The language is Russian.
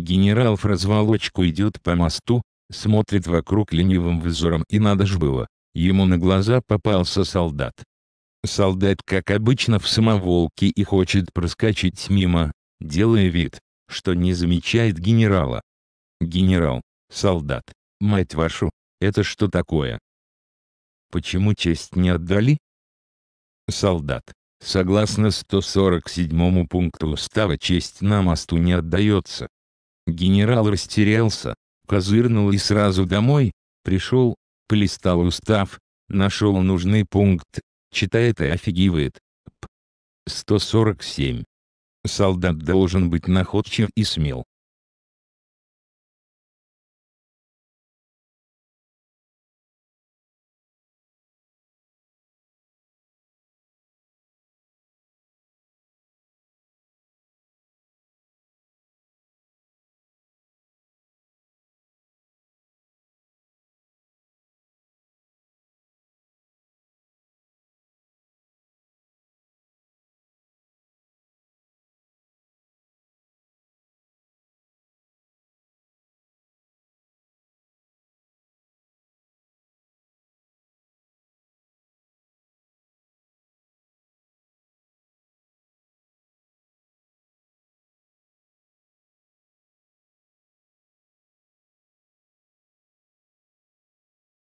Генерал в развалочку идет по мосту, смотрит вокруг ленивым взором и надо ж было, ему на глаза попался солдат. Солдат, как обычно, в самоволке и хочет проскочить мимо, делая вид, что не замечает генерала. Генерал, солдат, мать вашу, это что такое? Почему честь не отдали? Солдат, согласно 147 пункту устава честь на мосту не отдается. Генерал растерялся, козырнул и сразу домой, пришел, полистал устав, нашел нужный пункт, читает и офигивает. П. 147. Солдат должен быть находчив и смел.